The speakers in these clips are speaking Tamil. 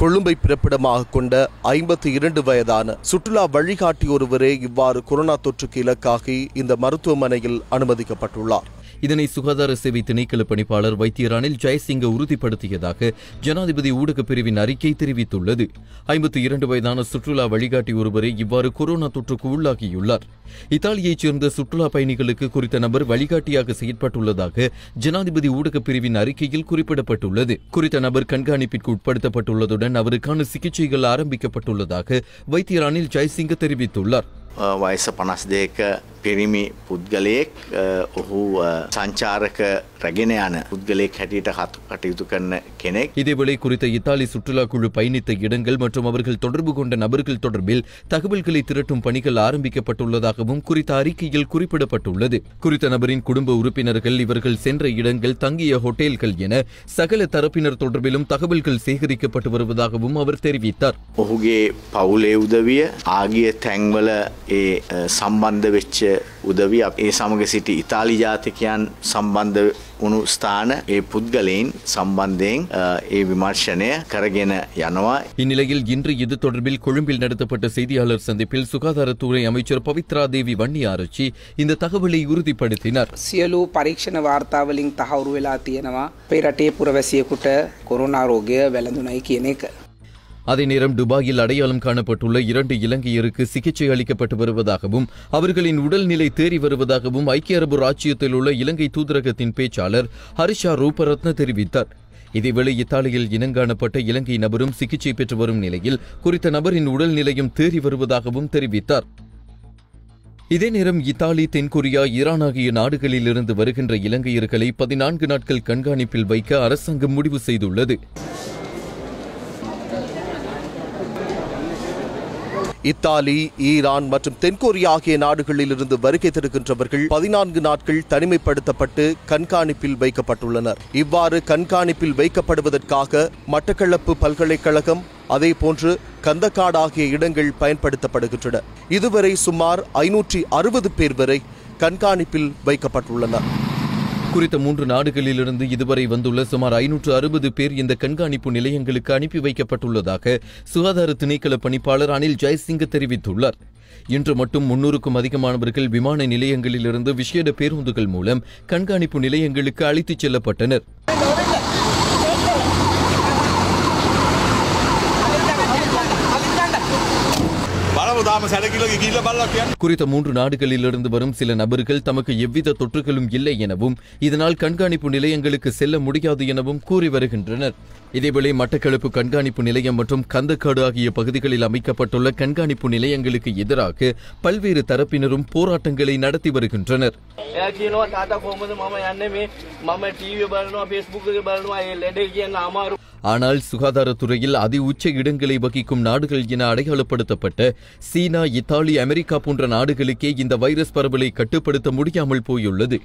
கொழும்பை பிறப்பிடமாக கொண்ட ஐம்பத்தி இரண்டு வயதான சுற்றுலா வழிகாட்டி ஒருவரே இவ்வாறு கொரோனா தொற்றுக்கு இலக்காகி இந்த மருத்துவமனையில் அனுமதிக்கப்பட்டுள்ளார் இதனை சுகாதார சேவை திணைக்கள பணிப்பாளர் வைத்திய ரணில் ஜெயசிங்க உறுதிப்படுத்தியதாக ஜனாதிபதி ஊடகப் பிரிவின் அறிக்கை தெரிவித்துள்ளது ஐம்பத்தி இரண்டு வயதான சுற்றுலா வழிகாட்டி ஒருவரே இவ்வாறு கொரோனா தொற்றுக்கு உள்ளாகியுள்ளார் இத்தாலியைச் சேர்ந்த சுற்றுலா பயணிகளுக்கு குறித்த நபர் வழிகாட்டியாக செயற்பட்டுள்ளதாக ஜனாதிபதி ஊடகப் பிரிவின் அறிக்கையில் குறிப்பிடப்பட்டுள்ளது குறித்த நபர் கண்காணிப்பிற்கு உட்படுத்தப்பட்டுள்ளதுடன் அவருக்கான சிகிச்சைகள் ஆரம்பிக்கப்பட்டுள்ளதாக வைத்திய ரணில் ஜெயசிங்க தெரிவித்துள்ளார் වයස පනස් දෙක පිරිමි පුද්ගලයෙක් ඔහු සංචාරක රැගෙන යන පුද්ගලයෙක් හැටියට කටයුතු கண்ண கெனே இதேவேளை குறித்த இத்தாலி சுற்றுலா குழு பயணித்த இடங்கள் மற்றும் அவர்கள் தொடர்பு கொண்ட நபர்கள் தொடர்பில் தகவல்களை திரட்டும் பணிகள் ஆரம்பிக்கப்பட்டுள்ளதாகவும் குறித்த அறிக்கையில் குறிப்பிடப்பட்டுள்ளது குறித்த நபரின் குடும்ப உறுப்பினர்கள் இவர்கள் சென்ற இடங்கள் தங்கிய ஹோட்டல்கள் என சகல தரப்பினர் தொடர்பிலும் தகவல்கள் சேகரிக்கப்பட்டு வருவதாகவும் அவர் தெரிவித்தார் ஒகுகே பவுலே உதவிய ஆகிய தங்கல ஏ சம்பந்த வெச்ச உதவி ஏ சமக சிட்டி இத்தாலி ஜாத்திகியான் சம்பந்த වුණු ස්ථාන ඒ புத்கலின் சம்பந்தேங் ஏ விமர்சனே கரகென யனவா இந்நிலையில் இன்று இது தொடர்பில் கொழும்பில் நடத்தப்பட்ட செய்தியாளர் சந்திப்பில் சுகாதாரத்துறை அமைச்சர் பவித்ரா தேவி வன்னி ஆராய்ச்சி இந்த தகவலை உறுதிப்படுத்தினார் சியலு பரீட்சண வார்த்தாவலிங் தகவல் තියෙනවා පෙරටේ පුරවැසියෙකුට කොරුණා රෝගය වැළඳුනයි කියන එක அதே நேரம் துபாயில் அடையாளம் காணப்பட்டுள்ள இரண்டு இலங்கையருக்கு சிகிச்சை அளிக்கப்பட்டு வருவதாகவும் அவர்களின் உடல்நிலை தேறி வருவதாகவும் ஐக்கிய அரபு ராச்சியத்தில் உள்ள இலங்கை தூதரகத்தின் பேச்சாளர் ஹரிஷா ரூபரத்ன தெரிவித்தார் இதேவேளை இத்தாலியில் இனங்காணப்பட்ட இலங்கை நபரும் சிகிச்சை பெற்று வரும் நிலையில் குறித்த நபரின் உடல்நிலையும் தேறி வருவதாகவும் தெரிவித்தார் இதே நேரம் இத்தாலி தென்கொரியா ஈரான் ஆகிய நாடுகளில் இருந்து வருகின்ற இலங்கையர்களை பதினான்கு நாட்கள் கண்காணிப்பில் வைக்க அரசாங்கம் முடிவு செய்துள்ளது இத்தாலி ஈரான் மற்றும் தென்கொரியா ஆகிய நாடுகளில் இருந்து வருகை தருகின்றவர்கள் பதினான்கு நாட்கள் தனிமைப்படுத்தப்பட்டு கண்காணிப்பில் வைக்கப்பட்டுள்ளனர் இவ்வாறு கண்காணிப்பில் வைக்கப்படுவதற்காக மட்டக்களப்பு பல்கலைக்கழகம் அதே போன்று கந்தக்காடு ஆகிய இடங்கள் பயன்படுத்தப்படுகின்றன இதுவரை சுமார் ஐநூற்றி அறுபது பேர் வரை கண்காணிப்பில் வைக்கப்பட்டுள்ளனர் குறித்த மூன்று நாடுகளிலிருந்து இதுவரை வந்துள்ள சுமார் ஐநூற்று அறுபது பேர் இந்த கண்காணிப்பு நிலையங்களுக்கு அனுப்பி வைக்கப்பட்டுள்ளதாக சுகாதார திணைக்கள பணிப்பாளர் அனில் ஜெய்சிங் தெரிவித்துள்ளார் இன்று மட்டும் முன்னூறுக்கும் அதிகமானவர்கள் விமான நிலையங்களிலிருந்து விசேட பேருந்துகள் மூலம் கண்காணிப்பு நிலையங்களுக்கு அழைத்துச் செல்லப்பட்டனர் குறித்த மூன்று நாடுகளிலிருந்து வரும் சில நபர்கள் தமக்கு எவ்வித தொற்றுகளும் இல்லை எனவும் இதனால் கண்காணிப்பு நிலையங்களுக்கு செல்ல முடியாது எனவும் கூறி வருகின்றனர் இதேவேளை மட்டக்களப்பு கண்காணிப்பு நிலையம் மற்றும் கந்தக்காடு ஆகிய பகுதிகளில் அமைக்கப்பட்டுள்ள கண்காணிப்பு நிலையங்களுக்கு எதிராக பல்வேறு தரப்பினரும் போராட்டங்களை நடத்தி வருகின்றனர் ஆனால் சுகாதாரத்துறையில் அதி உச்ச இடங்களை வகிக்கும் நாடுகள் என அடையாளப்படுத்தப்பட்ட சீனா இத்தாலி அமெரிக்கா போன்ற நாடுகளுக்கே இந்த வைரஸ் பரவலை கட்டுப்படுத்த முடியாமல் போயுள்ளது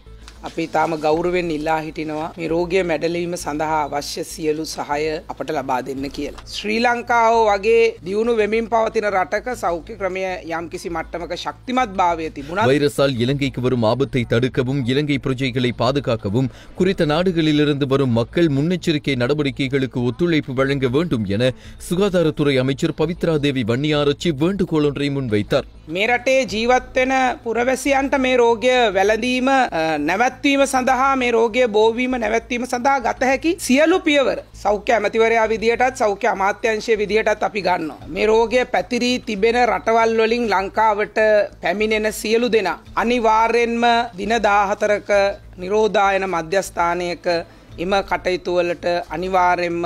අපි තාම ගෞරවෙන් ඉල්ලා හිටිනවා මේ රෝගය මැඩලීම සඳහා අවශ්‍ය සියලු සහය අපට ලබා දෙන්න කියලා. ශ්‍රී ලංකාව වගේ දියුණු වෙමින් පවතින රටක සෞඛ්‍ය ක්‍රමය යම්කිසි මට්ටමක ශක්තිමත් භාවය තිබුණා. வைரஸால் இலங்கைக்கு வரும் ஆபத்தை தடுக்கவும் இலங்கை பிரஜைகளை பாதுகாக்கவும் குறித்த நாடுகளிலிருந்து வரும் மக்கள் முன்னெச்சரிக்கை நடவடிக்கைகளுக்கு ஒத்துழைப்பு வழங்க வேண்டும் என சுகாதாரத்துறை அமைச்சர் பவித்ரா தேவி வன்னியாரச்சி வேண்டுகோள் ஒன்றை முன்வைத்தார் මේ රටේ ජීවත් වෙන පුරවැසියන්ට මේ රෝගය වැළඳීම නැවැත්වීම සඳහා මේ රෝගය බෝවීම නැවැත්වීම සඳහා ගත හැකි සියලු පියවර සෞඛ්‍ය ඇමතිවරයා විදිහටත් සෞඛ්‍ය අමාත්‍යංශය විදිහටත් අපි ගන්නවා. මේ රෝගය පැතිරී තිබෙන රටවල් වලින් ලංකාවට පැමිණෙන සියලු දෙනා අනිවාර්යෙන්ම දින 14ක නිරෝධායන මධ්‍යස්ථානයක இம கட்டைத்துவலට அனிவார்யம்ம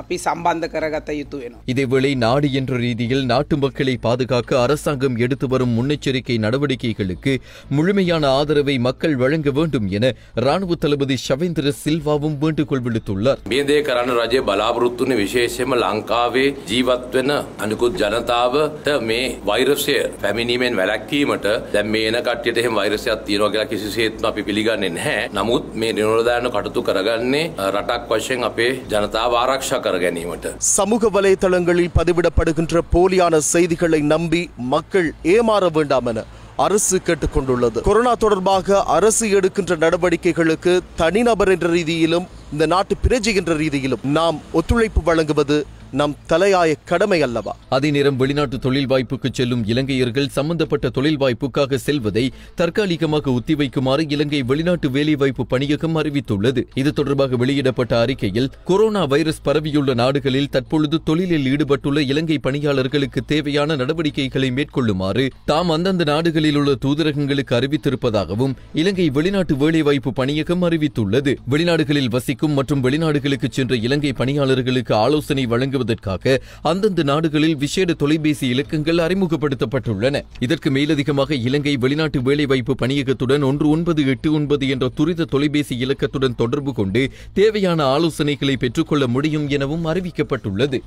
அப்பி சம்பந்த கரகத்தை யுத்துவேனும் இதேவேளை நாடு என்ற ரீதியில் நாட்டு மக்களை பாதுகாக்க அரசாங்கம் எடுத்து வரும் முன்னெச்சரிக்கை நடவடிக்கைகளுக்கு முழுமையான ஆதரவை மக்கள் வழங்க வேண்டும் என ராணுவ தளபதி ஷவேந்திர சில்வாவும் வேண்டுகோள் விடுத்துள்ளார் மேதே கரான රජය බලාපොරොත්තුන විශේෂම ලංකාවේ ජීවත්වෙන අනිකුත් ජනතාවට මේ වෛරසය පැමිණීමෙන් වැලැක්වීමට දැන් මේන කට්ටියට එහෙම වෛරසයක් තියෙනවා කියලා කිසිසේත්ම අපි පිළිගන්නේ නැහැ. නමුත් මේ නිරෝධායන කටයුතු කරගන්න போராட்டக்காரන්නේ රටක් වශයෙන් අපේ ජනතාව ආරක්ෂා කර ගැනීමට. சமூக வலைதளங்களில் பதிவிடப்படுகின்ற போலியான செய்திகளை நம்பி மக்கள் ஏமாற வேண்டாமென அரசு அரசு கொண்டுள்ளது கொரோனா தொடர்பாக அரசு எடுக்கின்ற நடவடிக்கைகளுக்கு தனிநபர் என்ற ரீதியிலும் இந்த நாட்டு பிரஜை என்ற ரீதியிலும் நாம் ஒத்துழைப்பு வழங்குவது நம் தலையாய கடமை அல்லவா அதே நேரம் வெளிநாட்டு தொழில் வாய்ப்புக்கு செல்லும் இலங்கையர்கள் சம்பந்தப்பட்ட தொழில் வாய்ப்புக்காக செல்வதை தற்காலிகமாக ஒத்திவைக்குமாறு இலங்கை வெளிநாட்டு வேலைவாய்ப்பு பணியகம் அறிவித்துள்ளது இது தொடர்பாக வெளியிடப்பட்ட அறிக்கையில் கொரோனா வைரஸ் பரவியுள்ள நாடுகளில் தற்பொழுது தொழிலில் ஈடுபட்டுள்ள இலங்கை பணியாளர்களுக்கு தேவையான நடவடிக்கைகளை மேற்கொள்ளுமாறு தாம் அந்தந்த நாடுகளில் உள்ள தூதரகங்களுக்கு அறிவித்திருப்பதாகவும் இலங்கை வெளிநாட்டு வேலைவாய்ப்பு பணியகம் அறிவித்துள்ளது வெளிநாடுகளில் வசிக்கும் மற்றும் வெளிநாடுகளுக்கு சென்ற இலங்கை பணியாளர்களுக்கு ஆலோசனை வழங்குவது வழங்குவதற்காக அந்தந்த நாடுகளில் விசேட தொலைபேசி இலக்கங்கள் அறிமுகப்படுத்தப்பட்டுள்ளன இதற்கு மேலதிகமாக இலங்கை வெளிநாட்டு வேலைவாய்ப்பு பணியகத்துடன் ஒன்று ஒன்பது எட்டு ஒன்பது என்ற துரித தொலைபேசி இலக்கத்துடன் தொடர்பு கொண்டு தேவையான ஆலோசனைகளை பெற்றுக்கொள்ள முடியும் எனவும் அறிவிக்கப்பட்டுள்ளது